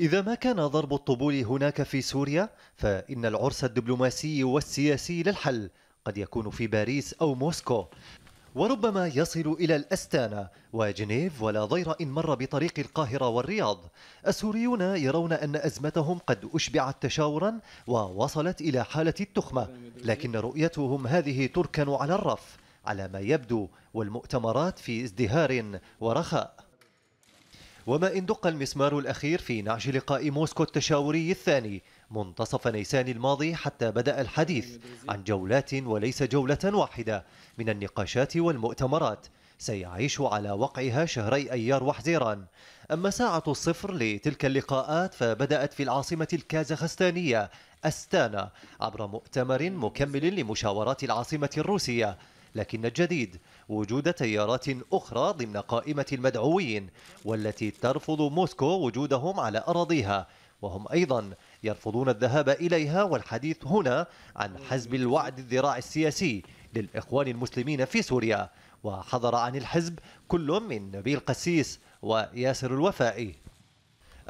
إذا ما كان ضرب الطبول هناك في سوريا فإن العرس الدبلوماسي والسياسي للحل قد يكون في باريس أو موسكو وربما يصل إلى الأستانة وجنيف ولا ضير إن مر بطريق القاهرة والرياض السوريون يرون أن أزمتهم قد أشبعت تشاورا ووصلت إلى حالة التخمة لكن رؤيتهم هذه تركن على الرف على ما يبدو والمؤتمرات في ازدهار ورخاء وما إن دق المسمار الأخير في نعش لقاء موسكو التشاوري الثاني منتصف نيسان الماضي حتى بدأ الحديث عن جولات وليس جولة واحدة من النقاشات والمؤتمرات سيعيش على وقعها شهري أيار وحزيران أما ساعة الصفر لتلك اللقاءات فبدأت في العاصمة الكازاخستانية أستانا عبر مؤتمر مكمل لمشاورات العاصمة الروسية لكن الجديد وجود تيارات أخرى ضمن قائمة المدعوين والتي ترفض موسكو وجودهم على أراضيها وهم أيضا يرفضون الذهاب إليها والحديث هنا عن حزب الوعد الذراع السياسي للإخوان المسلمين في سوريا وحضر عن الحزب كل من نبيل قسيس وياسر الوفائي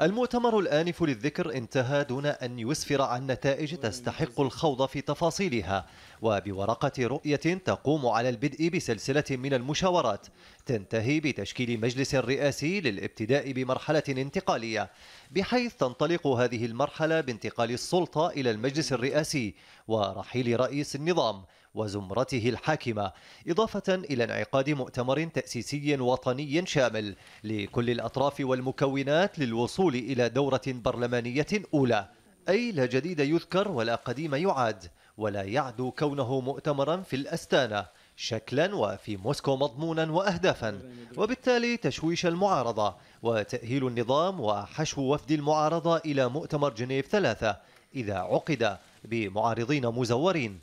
المؤتمر الآنف للذكر انتهى دون أن يسفر عن نتائج تستحق الخوض في تفاصيلها وبورقة رؤية تقوم على البدء بسلسلة من المشاورات تنتهي بتشكيل مجلس رئاسي للابتداء بمرحلة انتقالية بحيث تنطلق هذه المرحلة بانتقال السلطة إلى المجلس الرئاسي ورحيل رئيس النظام وزمرته الحاكمة إضافة إلى انعقاد مؤتمر تأسيسي وطني شامل لكل الأطراف والمكونات للوصول إلى دورة برلمانية أولى أي لا جديد يذكر ولا قديم يعاد ولا يعدو كونه مؤتمرا في الأستانة شكلا وفي موسكو مضمونا واهدافا وبالتالي تشويش المعارضه وتاهيل النظام وحشو وفد المعارضه الى مؤتمر جنيف ثلاثه اذا عقد بمعارضين مزورين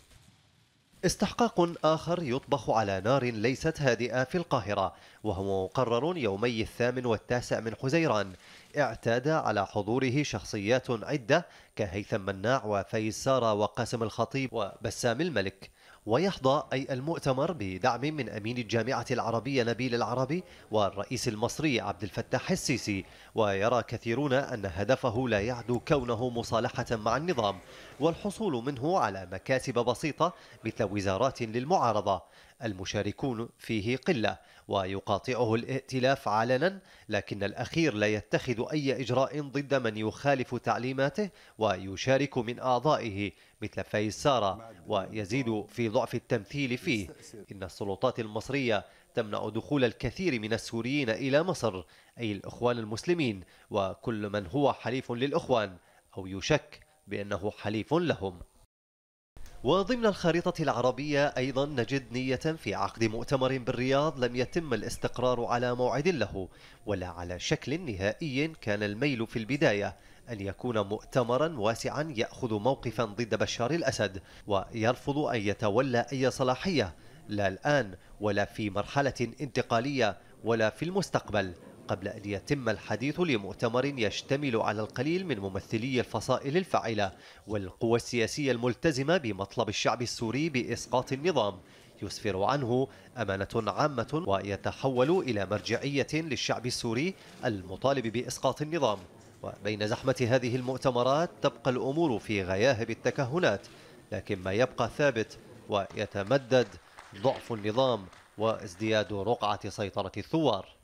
استحقاق آخر يطبخ على نار ليست هادئة في القاهرة وهو مقرر يومي الثامن والتاسع من حزيران اعتاد على حضوره شخصيات عدة كهيثم مناع وفيسارة سارة وقاسم الخطيب وبسام الملك ويحظى أي المؤتمر بدعم من أمين الجامعة العربية نبيل العربي والرئيس المصري عبد الفتاح السيسي ويرى كثيرون أن هدفه لا يعدو كونه مصالحة مع النظام والحصول منه على مكاسب بسيطة مثل وزارات للمعارضة المشاركون فيه قلة ويقاطعه الائتلاف علنا لكن الأخير لا يتخذ أي إجراء ضد من يخالف تعليماته ويشارك من أعضائه مثل فيسارة ويزيد في ضعف التمثيل فيه إن السلطات المصرية تمنع دخول الكثير من السوريين إلى مصر أي الإخوان المسلمين وكل من هو حليف للإخوان أو يشك بأنه حليف لهم وضمن الخريطة العربية أيضا نجد نية في عقد مؤتمر بالرياض لم يتم الاستقرار على موعد له ولا على شكل نهائي كان الميل في البداية أن يكون مؤتمرا واسعا يأخذ موقفا ضد بشار الأسد ويرفض أن يتولى أي صلاحية لا الآن ولا في مرحلة انتقالية ولا في المستقبل قبل أن يتم الحديث لمؤتمر يشتمل على القليل من ممثلي الفصائل الفاعلة والقوى السياسية الملتزمة بمطلب الشعب السوري بإسقاط النظام يسفر عنه أمانة عامة ويتحول إلى مرجعية للشعب السوري المطالب بإسقاط النظام وبين زحمة هذه المؤتمرات تبقى الأمور في غياهب التكهنات لكن ما يبقى ثابت ويتمدد ضعف النظام وازدياد رقعة سيطرة الثوار